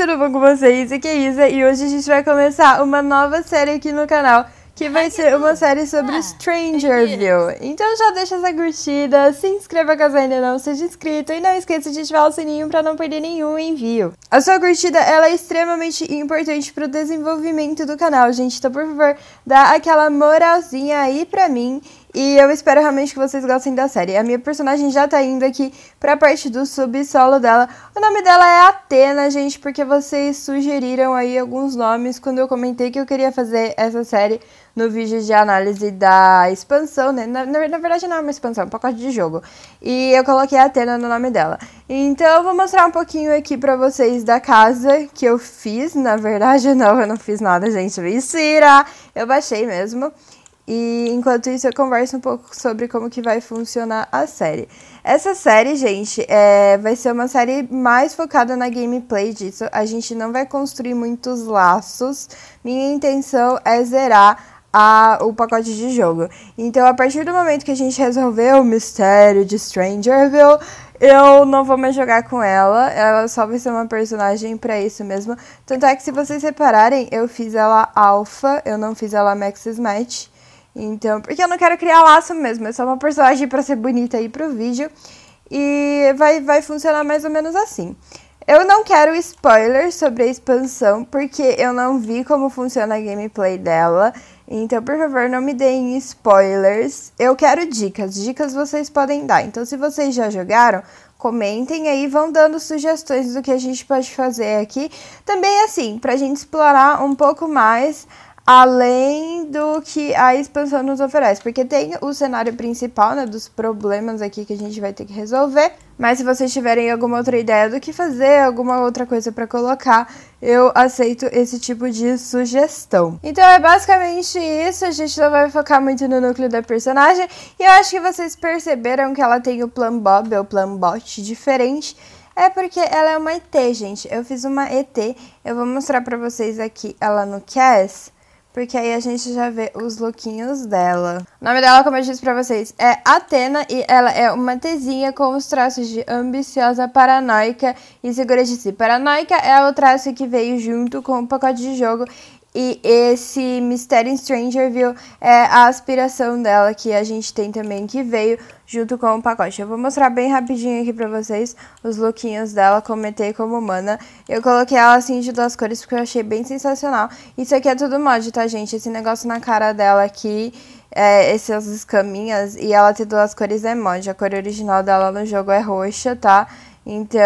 tudo bom com vocês? Aqui é Isa e hoje a gente vai começar uma nova série aqui no canal que vai ser uma série sobre Strangerville. Então já deixa essa curtida, se inscreva caso ainda não seja inscrito e não esqueça de ativar o sininho para não perder nenhum envio. A sua curtida ela é extremamente importante para o desenvolvimento do canal, gente. Então por favor dá aquela moralzinha aí para mim e eu espero realmente que vocês gostem da série. A minha personagem já tá indo aqui pra parte do subsolo dela. O nome dela é Atena, gente, porque vocês sugeriram aí alguns nomes quando eu comentei que eu queria fazer essa série no vídeo de análise da expansão, né? Na, na, na verdade não é uma expansão, é um pacote de jogo. E eu coloquei Atena no nome dela. Então eu vou mostrar um pouquinho aqui pra vocês da casa que eu fiz. Na verdade não, eu não fiz nada, gente. Mentira! Eu baixei mesmo. E enquanto isso eu converso um pouco sobre como que vai funcionar a série. Essa série, gente, é, vai ser uma série mais focada na gameplay disso. A gente não vai construir muitos laços. Minha intenção é zerar a, o pacote de jogo. Então, a partir do momento que a gente resolveu o mistério de Strangerville, eu não vou mais jogar com ela. Ela só vai ser uma personagem para isso mesmo. Tanto é que, se vocês repararem, eu fiz ela alfa, eu não fiz ela max match. Então, porque eu não quero criar laço mesmo, é só uma personagem para ser bonita aí pro vídeo. E vai, vai funcionar mais ou menos assim. Eu não quero spoilers sobre a expansão, porque eu não vi como funciona a gameplay dela. Então, por favor, não me deem spoilers. Eu quero dicas. Dicas vocês podem dar. Então, se vocês já jogaram, comentem aí, vão dando sugestões do que a gente pode fazer aqui. Também, assim, pra gente explorar um pouco mais além do que a expansão nos oferece, porque tem o cenário principal, né, dos problemas aqui que a gente vai ter que resolver, mas se vocês tiverem alguma outra ideia do que fazer, alguma outra coisa para colocar, eu aceito esse tipo de sugestão. Então é basicamente isso, a gente não vai focar muito no núcleo da personagem, e eu acho que vocês perceberam que ela tem o plan Bob, ou plan Bot diferente, é porque ela é uma ET, gente. Eu fiz uma ET, eu vou mostrar para vocês aqui ela no CAS. Porque aí a gente já vê os lookinhos dela. O nome dela, como eu disse pra vocês, é Atena e ela é uma tesinha com os traços de ambiciosa, paranoica e segura de si. Paranoica é o traço que veio junto com o pacote de jogo e esse Mistério em Strangerville é a aspiração dela que a gente tem também, que veio junto com o pacote. Eu vou mostrar bem rapidinho aqui pra vocês os lookinhos dela, comentei é como humana. Eu coloquei ela assim de duas cores porque eu achei bem sensacional. Isso aqui é tudo mod, tá, gente? Esse negócio na cara dela aqui, é, essas escaminhas, e ela ter duas cores é mod. A cor original dela no jogo é roxa, tá? Então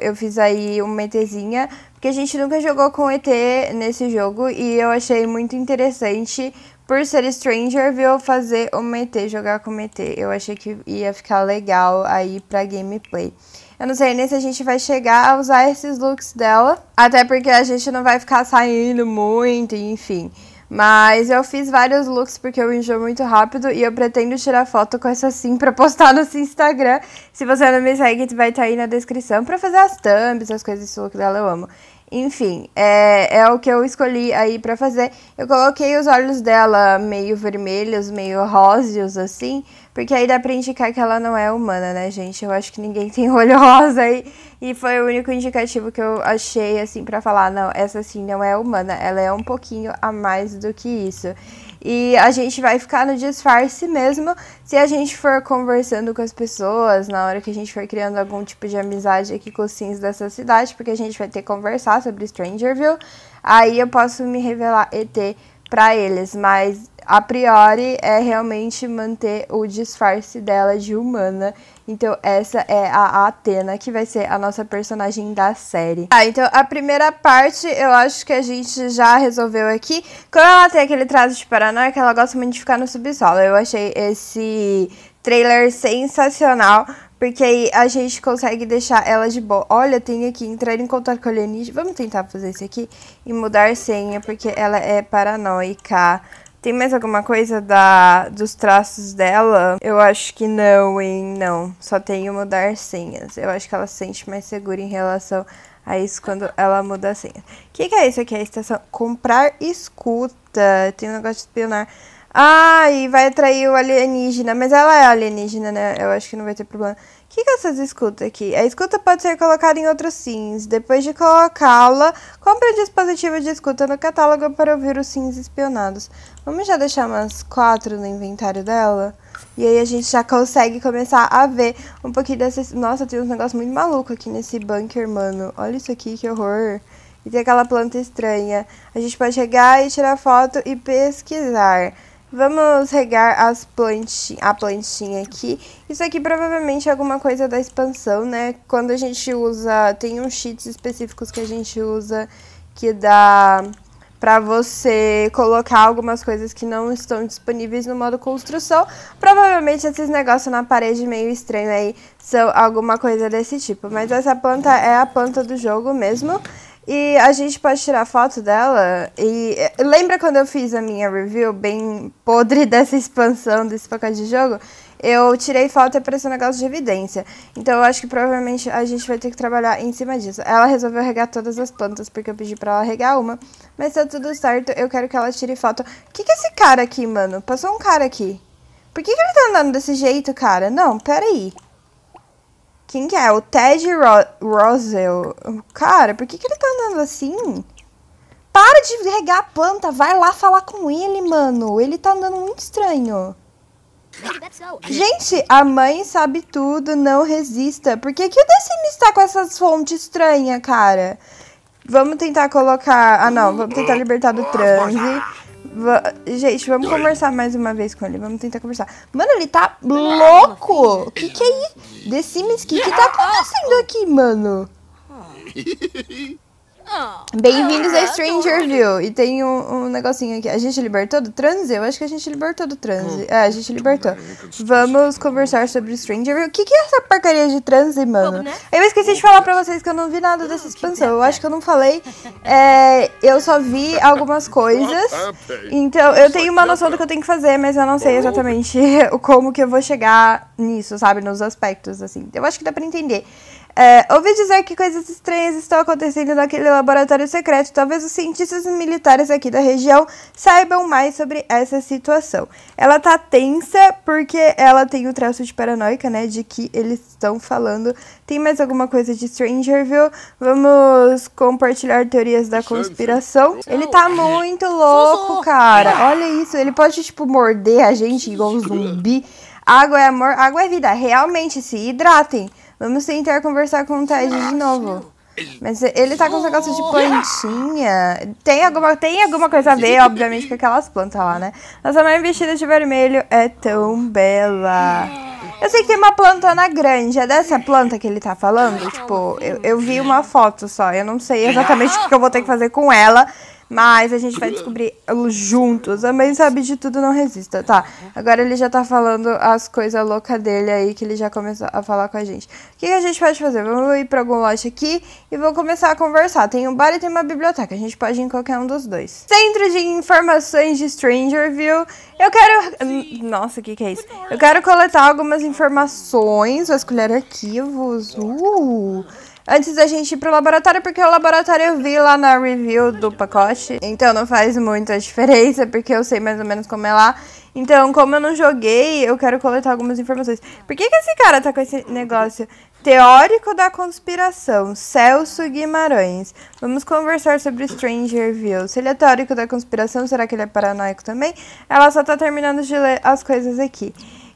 eu fiz aí uma metezinha porque a gente nunca jogou com ET nesse jogo e eu achei muito interessante, por ser Stranger, ver eu fazer uma ET, jogar com uma ET. Eu achei que ia ficar legal aí pra gameplay. Eu não sei nem se a gente vai chegar a usar esses looks dela, até porque a gente não vai ficar saindo muito, enfim. Mas eu fiz vários looks porque eu enjoo muito rápido e eu pretendo tirar foto com essa sim pra postar no seu Instagram. Se você não me segue, vai estar tá aí na descrição pra fazer as thumbs, as coisas, desse look dela eu amo. Enfim, é, é o que eu escolhi aí para fazer. Eu coloquei os olhos dela meio vermelhos, meio róseos, assim, porque aí dá pra indicar que ela não é humana, né, gente? Eu acho que ninguém tem olho rosa aí. E foi o único indicativo que eu achei, assim, para falar: não, essa sim não é humana, ela é um pouquinho a mais do que isso. E a gente vai ficar no disfarce mesmo se a gente for conversando com as pessoas, na hora que a gente for criando algum tipo de amizade aqui com os sims dessa cidade, porque a gente vai ter que conversar sobre Strangerville. Aí eu posso me revelar ET para eles, mas a priori é realmente manter o disfarce dela de humana. Então, essa é a Atena, que vai ser a nossa personagem da série. Tá, ah, então a primeira parte eu acho que a gente já resolveu aqui. Como ela tem aquele traço de paranoia, que ela gosta muito de ficar no subsolo. Eu achei esse trailer sensacional, porque aí a gente consegue deixar ela de boa. Olha, tem aqui, entrar em contato com alienígena. Vamos tentar fazer isso aqui e mudar senha, porque ela é paranoica. Tem mais alguma coisa da dos traços dela? Eu acho que não, hein? Não. Só tem mudar senhas. Eu acho que ela se sente mais segura em relação a isso quando ela muda a senha. O que, que é isso aqui? É a estação comprar escuta. Tem um negócio de espionar. Ah, e vai atrair o alienígena. Mas ela é alienígena, né? Eu acho que não vai ter problema. O que, que é essas escutas aqui? A escuta pode ser colocada em outros sims. Depois de colocá-la, compre o um dispositivo de escuta no catálogo para ouvir os sims espionados. Vamos já deixar umas quatro no inventário dela? E aí a gente já consegue começar a ver um pouquinho dessas... Nossa, tem uns negócios muito maluco aqui nesse bunker, mano. Olha isso aqui, que horror. E tem aquela planta estranha. A gente pode chegar e tirar foto e pesquisar. Vamos regar as planti a plantinha aqui. Isso aqui provavelmente é alguma coisa da expansão, né? Quando a gente usa... Tem uns cheats específicos que a gente usa que dá para você colocar algumas coisas que não estão disponíveis no modo construção. Provavelmente esses negócios na parede meio estranho aí são alguma coisa desse tipo. Mas essa planta é a planta do jogo mesmo. E a gente pode tirar foto dela. E eh, lembra quando eu fiz a minha review bem podre dessa expansão desse pacote de jogo? eu tirei foto e é para esse negócio de evidência. Então eu acho que provavelmente a gente vai ter que trabalhar em cima disso. Ela resolveu regar todas as plantas, porque eu pedi para ela regar uma. Mas tá tudo certo, eu quero que ela tire foto. O que que é esse cara aqui, mano? Passou um cara aqui. Por que, que ele tá andando desse jeito, cara? Não, peraí. Quem que é? O Ted Ro Rosel. Cara, por que, que ele tá andando assim? Para de regar a planta, vai lá falar com ele, mano. Ele tá andando muito estranho. Gente, a mãe sabe tudo, não resista. Por que, que o The Sims tá com essas fontes estranhas, cara? Vamos tentar colocar. Ah, não, vamos tentar libertar do transe. V... Gente, vamos conversar mais uma vez com ele. Vamos tentar conversar. Mano, ele tá louco! O que, que é isso? The Sims, o que, que tá acontecendo aqui, mano? Ah, Bem-vindos a é, Stranger View. E tem um, um, negocinho aqui. A gente libertou do transe? Eu acho que a gente libertou do transe. Hum. É, a gente libertou. Hum, Vamos conversar sobre Stranger View. O que, que é essa porcaria de transe, mano? Né? Eu esqueci de falar pra vocês que eu não vi nada dessa expansão. Eu acho que eu não falei. É, eu só vi algumas coisas. Ah, tá, então, eu tenho uma noção do que eu tenho que fazer, mas eu não sei exatamente como que eu vou chegar nisso, sabe? Nos aspectos, assim. Eu acho que dá pra entender. É, ouvi dizer que coisas estranhas estão acontecendo naquele laboratório secreto. Talvez os cientistas militares aqui da região saibam mais sobre essa situação. Ela tá tensa porque ela tem o traço de paranoica, né? De que eles estão falando. Tem mais alguma coisa de Strangerville? Vamos compartilhar teorias da conspiração. Ele tá muito louco, cara. Olha isso. Ele pode, tipo, morder a gente igual um zumbi. Água é amor, água é vida. Realmente, se hidratem. Vamos tentar conversar com o Ted de novo. Mas ele tá com um negócio de plantinha. Tem alguma, tem alguma coisa a ver, obviamente, com aquelas plantas lá, né? Nossa mãe vestida de vermelho é tão bela. Eu sei que tem uma planta na grande. É dessa planta que ele tá falando? Tipo, eu, eu vi uma foto só. Eu não sei exatamente o que eu vou ter que fazer com ela. Mas a gente vai descobrir juntos. A mãe sabe de tudo, não resista. Tá, agora ele já tá falando as coisas loucas dele aí, que ele já começou a falar com a gente. O que, que a gente pode fazer? Vamos ir pra algum loja aqui e vamos começar a conversar. Tem um bar e tem uma biblioteca. A gente pode ir em qualquer um dos dois. Centro de Informações de View. Eu quero... Nossa, o que que é isso? Eu quero coletar algumas informações. Vou escolher arquivos. Uh antes da gente ir pro laboratório, porque o laboratório eu vi lá na review do pacote. Então não faz muita diferença, porque eu sei mais ou menos como é lá. Então, como eu não joguei, eu quero coletar algumas informações. Por que, que esse cara tá com esse negócio? Teórico da conspiração, Celso Guimarães. Vamos conversar sobre Stranger View. Se ele é teórico da conspiração, será que ele é paranoico também? Ela só tá terminando de ler as coisas aqui.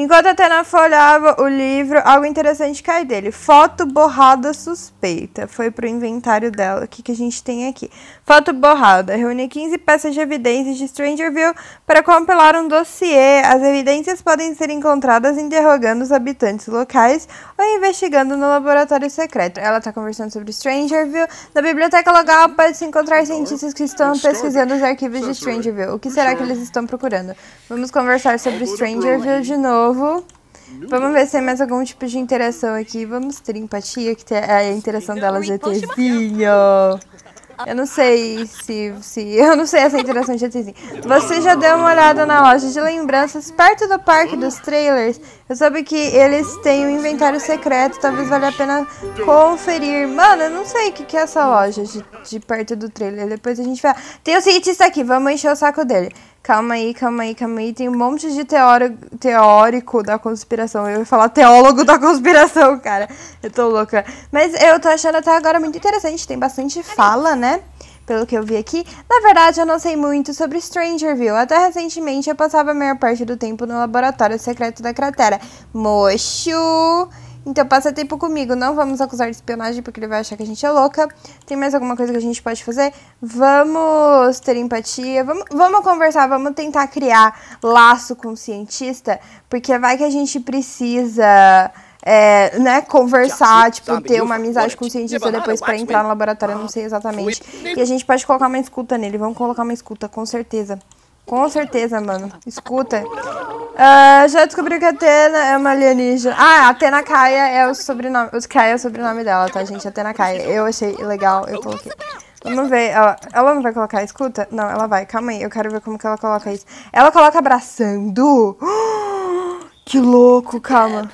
Enquanto a Tena folhava o livro, algo interessante cai dele. Foto borrada suspeita. Foi pro inventário dela. O que, que a gente tem aqui? Foto borrada. Reúne 15 peças de evidências de Strangerville para compilar um dossiê. As evidências podem ser encontradas interrogando os habitantes locais ou investigando no laboratório secreto. Ela está conversando sobre Strangerville. Na biblioteca local pode-se encontrar cientistas que estão pesquisando os arquivos de Strangerville. O que será que eles estão procurando? Vamos conversar sobre Strangerville de novo novo. Vamos ver se tem é mais algum tipo de interação aqui. Vamos ter empatia, que é a interação delas é ETzinho. Eu não sei se, se. Eu não sei essa interação de ETzinho. Você já deu uma olhada na loja de lembranças perto do parque dos trailers? Eu soube que eles têm um inventário secreto, talvez valha a pena conferir. Mano, eu não sei o que, que é essa loja de, de perto do trailer. Depois a gente vai. Tem o cientista aqui, vamos encher o saco dele calma aí, calma aí, calma aí. Tem um monte de teórico, teórico da conspiração. Eu ia falar teólogo da conspiração, cara. Eu tô louca. Mas eu tô achando até agora muito interessante. Tem bastante fala, né? Pelo que eu vi aqui. Na verdade, eu não sei muito sobre View. Até recentemente, eu passava a maior parte do tempo no laboratório secreto da cratera. Mocho! Então, passa tempo comigo. Não vamos acusar de espionagem porque ele vai achar que a gente é louca. Tem mais alguma coisa que a gente pode fazer? Vamos ter empatia. Vamos, vamos conversar. Vamos tentar criar laço com o cientista. Porque vai que a gente precisa. É, né, conversar, tipo, ter uma amizade com o cientista depois para entrar no laboratório, eu não ah, sei exatamente. E a gente pode colocar uma escuta nele, vamos colocar uma escuta, com certeza. Com certeza, mano. Escuta. Uh, já descobriu que a Atena é uma alienígena. Ah, Atena Caia é o sobrenome. Caia é o sobrenome dela, tá, gente? Atena Caia. Eu achei legal, eu coloquei. Vamos ver. Ela, ela não vai colocar escuta? Não, ela vai. Calma aí, eu quero ver como que ela coloca isso. Ela coloca abraçando. que louco, calma.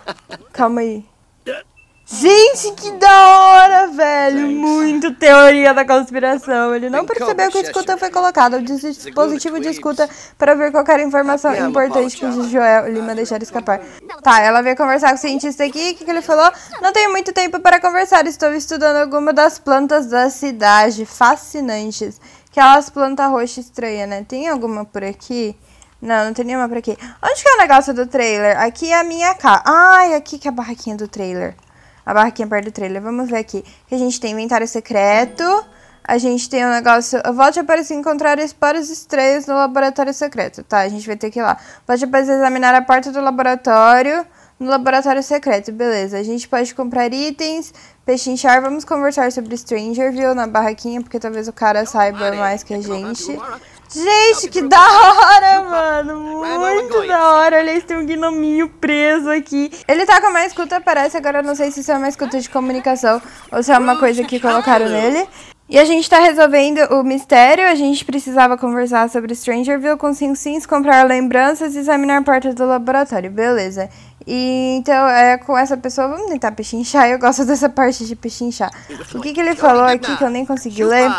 Calma aí. Gente, que da hora, velho! Muito teoria da conspiração. Ele não percebeu que o escuta foi colocado. O dispositivo tipo de escuta para ver qualquer informação importante que o Joel Lima deixar escapar. Tá, ela veio conversar com o cientista aqui. O que, que ele falou? Não tenho muito tempo para conversar. Estou estudando alguma das plantas da cidade. Fascinantes. Aquelas plantas roxas estranhas, né? Tem alguma por aqui? Não, não tem nenhuma por aqui. Onde que é o negócio do trailer? Aqui é a minha casa. Ai, aqui que é a barraquinha do trailer a barraquinha perto do trailer. Vamos ver aqui. a gente tem inventário secreto. A gente tem um negócio. Volte a aparecer encontrar esporas Estranhos no laboratório secreto. Tá, a gente vai ter que ir lá. Volte a aparecer examinar a porta do laboratório. No laboratório secreto, beleza. A gente pode comprar itens, pechinchar. Vamos conversar sobre Stranger, viu? Na barraquinha, porque talvez o cara saiba mais que a é gente. Gente, que da hora, mano. É muito da hora. Olha, eles têm um gnominho preso aqui. Ele tá com uma escuta, parece. Agora não sei se isso é uma escuta de comunicação ou se é uma coisa que colocaram nele. E a gente tá resolvendo o mistério, a gente precisava conversar sobre Strangerville com cinco sims, comprar lembranças e examinar portas do laboratório, beleza. E então, é, com essa pessoa, vamos tentar pechinchar, eu gosto dessa parte de pechinchar. O que que ele falou aqui que eu nem consegui ler?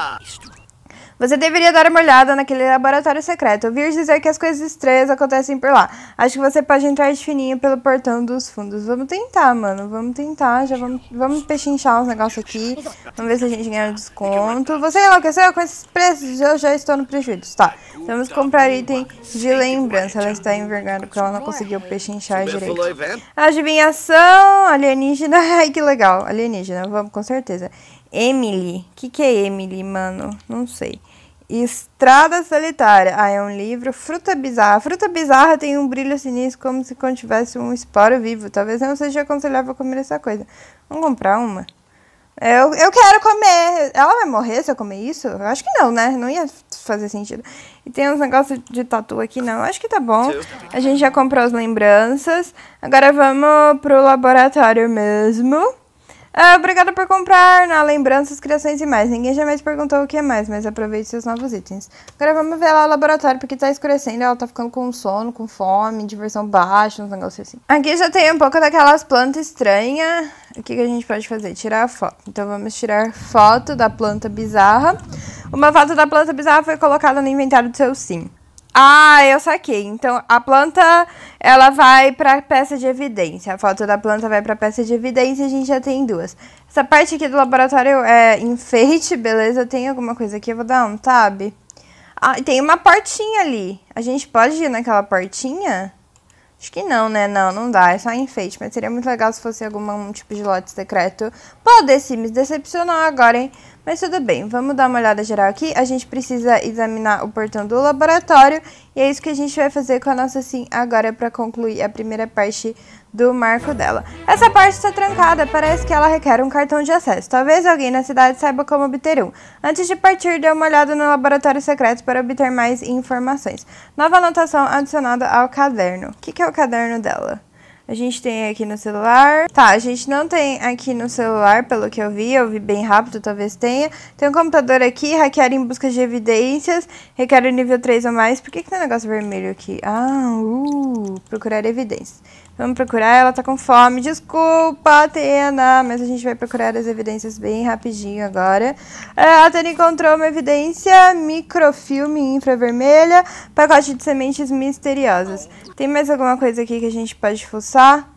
Você deveria dar uma olhada naquele laboratório secreto. Ouvi dizer que as coisas estranhas acontecem por lá. Acho que você pode entrar de fininho pelo portão dos fundos. Vamos tentar, mano. Vamos tentar. Já vamos, vamos pechinchar uns negócios aqui. Vamos ver se a gente ganha um desconto. Você enlouqueceu com esses preços? Eu já estou no prejuízo. Tá. Vamos comprar item de lembrança. Ela está envergando porque ela não conseguiu pechinchar direito. Adivinhação alienígena. Ai, que legal. Alienígena. Vamos, com certeza. Emily. O que, que é Emily, mano? Não sei. Estrada Solitária. Ah, é um livro. Fruta Bizarra. Fruta Bizarra tem um brilho sinistro como se contivesse um esporo vivo. Talvez não seja aconselhável comer essa coisa. Vamos comprar uma? Eu, eu quero comer. Ela vai morrer se eu comer isso? Eu acho que não, né? Não ia fazer sentido. E tem uns negócios de tatu aqui, não. Acho que tá bom. A gente já comprou as lembranças. Agora vamos pro laboratório mesmo. Ah, obrigada por comprar na lembranças, criações e mais. Ninguém jamais perguntou o que é mais, mas aproveite seus novos itens. Agora vamos ver lá o laboratório, porque tá escurecendo, ela tá ficando com sono, com fome, diversão baixa, uns negócios assim. Aqui já tem um pouco daquelas plantas estranhas. O que, que a gente pode fazer? Tirar foto. Então vamos tirar foto da planta bizarra. Uma foto da planta bizarra foi colocada no inventário do seu sim. Ah, eu saquei. Então a planta ela vai para peça de evidência. A foto da planta vai para peça de evidência e a gente já tem duas. Essa parte aqui do laboratório é enfeite, beleza? Tem alguma coisa aqui? Eu vou dar um tab. Ah, tem uma portinha ali. A gente pode ir naquela portinha? Acho que não, né? Não, não dá. É só enfeite. Mas seria muito legal se fosse algum tipo de lote secreto. Pô, The Sims decepcionou agora, hein? Mas tudo bem, vamos dar uma olhada geral aqui. A gente precisa examinar o portão do laboratório e é isso que a gente vai fazer com a nossa sim agora para concluir a primeira parte do marco dela. Essa parte está trancada, parece que ela requer um cartão de acesso. Talvez alguém na cidade saiba como obter um. Antes de partir, dê uma olhada no laboratório secreto para obter mais informações. Nova anotação adicionada ao caderno. O que, que é o caderno dela? A gente tem aqui no celular. Tá, a gente não tem aqui no celular, pelo que eu vi, eu vi bem rápido, talvez tenha. Tem um computador aqui, hackear em busca de evidências, requer o nível 3 ou mais. Por que que tem um negócio vermelho aqui? Ah, uh, procurar evidências. Vamos procurar, ela tá com fome. Desculpa, Atena, mas a gente vai procurar as evidências bem rapidinho agora. A Atena encontrou uma evidência, microfilme infravermelha, pacote de sementes misteriosas. Tem mais alguma coisa aqui que a gente pode fuçar?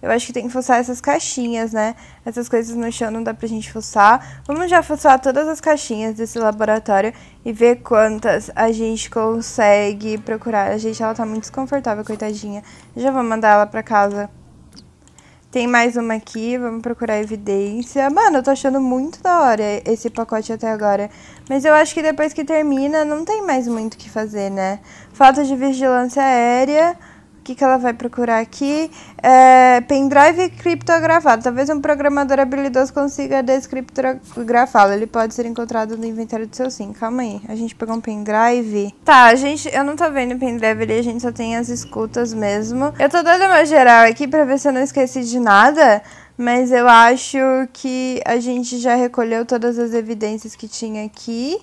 Eu acho que tem que fuçar essas caixinhas, né? Essas coisas no chão não dá pra gente fuçar. Vamos já fuçar todas as caixinhas desse laboratório e ver quantas a gente consegue procurar. A gente, ela tá muito desconfortável, coitadinha. já vou mandar ela pra casa. Tem mais uma aqui, vamos procurar evidência. Mano, eu tô achando muito da hora esse pacote até agora. Mas eu acho que depois que termina, não tem mais muito o que fazer, né? Falta de vigilância aérea que, que ela vai procurar aqui? É, pendrive criptografado. Talvez um programador habilidoso consiga descriptografá-lo. Ele pode ser encontrado no inventário do seu sim. Calma aí. A gente pegou um pendrive. Tá, a gente. Eu não tô vendo o pendrive ali, a gente só tem as escutas mesmo. Eu tô dando uma geral aqui pra ver se eu não esqueci de nada. Mas eu acho que a gente já recolheu todas as evidências que tinha aqui.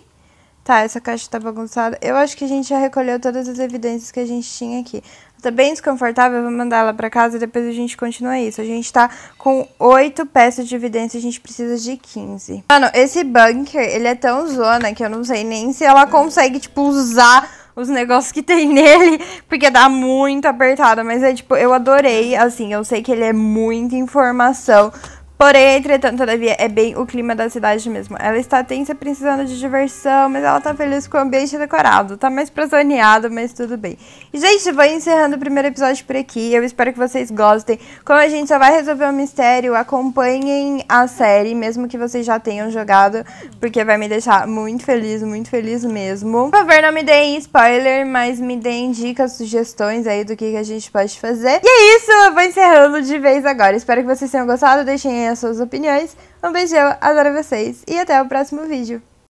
Tá, essa caixa tá bagunçada. Eu acho que a gente já recolheu todas as evidências que a gente tinha aqui. Tá bem desconfortável, eu vou mandar ela pra casa e depois a gente continua isso. A gente tá com oito peças de evidência, a gente precisa de 15. Mano, esse bunker, ele é tão zona que eu não sei nem se ela consegue, tipo, usar os negócios que tem nele, porque dá muito apertada. Mas é, tipo, eu adorei, assim, eu sei que ele é muita informação, Porém, entretanto, todavia, é bem o clima da cidade mesmo. Ela está tensa, precisando de diversão, mas ela tá feliz com o ambiente decorado. Tá mais prazoneado, mas tudo bem. E, gente, vou encerrando o primeiro episódio por aqui. Eu espero que vocês gostem. Como a gente só vai resolver o um mistério, acompanhem a série, mesmo que vocês já tenham jogado, porque vai me deixar muito feliz, muito feliz mesmo. Por favor, não me deem spoiler, mas me deem dicas, sugestões aí do que, que a gente pode fazer. E é isso, eu vou encerrando de vez agora. Espero que vocês tenham gostado. Deixem as suas opiniões. Um beijão, adoro vocês e até o próximo vídeo.